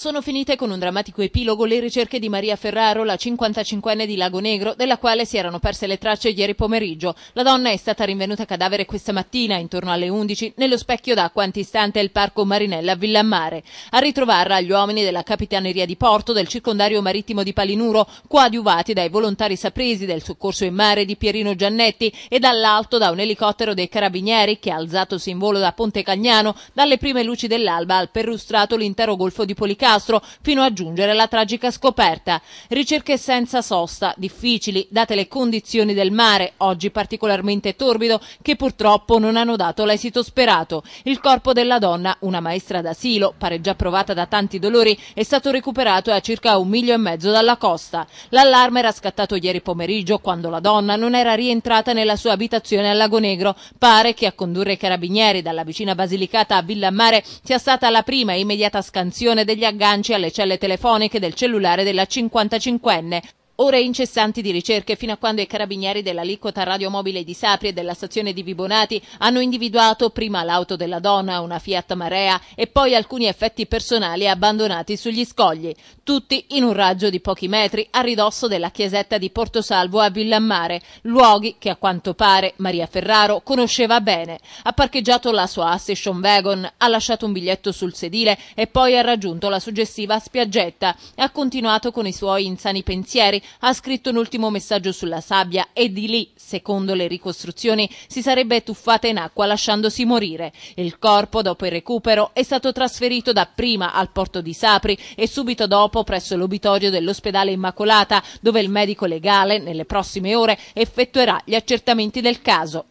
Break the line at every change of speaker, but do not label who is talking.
Sono finite con un drammatico epilogo le ricerche di Maria Ferraro, la 55enne di Lago Negro, della quale si erano perse le tracce ieri pomeriggio. La donna è stata rinvenuta cadavere questa mattina, intorno alle 11, nello specchio d'acqua antistante il parco Marinella Villammare. A ritrovarla gli uomini della Capitaneria di Porto, del circondario marittimo di Palinuro, coadiuvati dai volontari sapresi del soccorso in mare di Pierino Giannetti e dall'alto da un elicottero dei carabinieri che, alzatosi in volo da Ponte Cagnano, dalle prime luci dell'alba ha perrustrato l'intero golfo di Policano disastro fino a giungere alla tragica scoperta. Ricerche senza sosta, difficili, date le condizioni del mare, oggi particolarmente torbido, che purtroppo non hanno dato l'esito sperato. Il corpo della donna, una maestra d'asilo, pare già provata da tanti dolori, è stato recuperato a circa un miglio e mezzo dalla costa. L'allarme era scattato ieri pomeriggio quando la donna non era rientrata nella sua abitazione a Lago Negro. Pare che a condurre i carabinieri dalla vicina Basilicata a Villa Mare sia stata la prima e immediata scansione degli agganci alle celle telefoniche del cellulare della 55enne Ore incessanti di ricerche fino a quando i carabinieri dell'aliquota radiomobile di Sapri e della stazione di Vibonati hanno individuato prima l'auto della donna, una Fiat Marea e poi alcuni effetti personali abbandonati sugli scogli, tutti in un raggio di pochi metri a ridosso della chiesetta di Porto Salvo a Villammare, luoghi che a quanto pare Maria Ferraro conosceva bene. Ha parcheggiato la sua Station Wagon, ha lasciato un biglietto sul sedile e poi ha raggiunto la suggestiva spiaggetta. Ha continuato con i suoi insani pensieri ha scritto un ultimo messaggio sulla sabbia e di lì, secondo le ricostruzioni, si sarebbe tuffata in acqua lasciandosi morire. Il corpo, dopo il recupero, è stato trasferito dapprima al porto di Sapri e subito dopo presso l'obitorio dell'ospedale Immacolata, dove il medico legale, nelle prossime ore, effettuerà gli accertamenti del caso.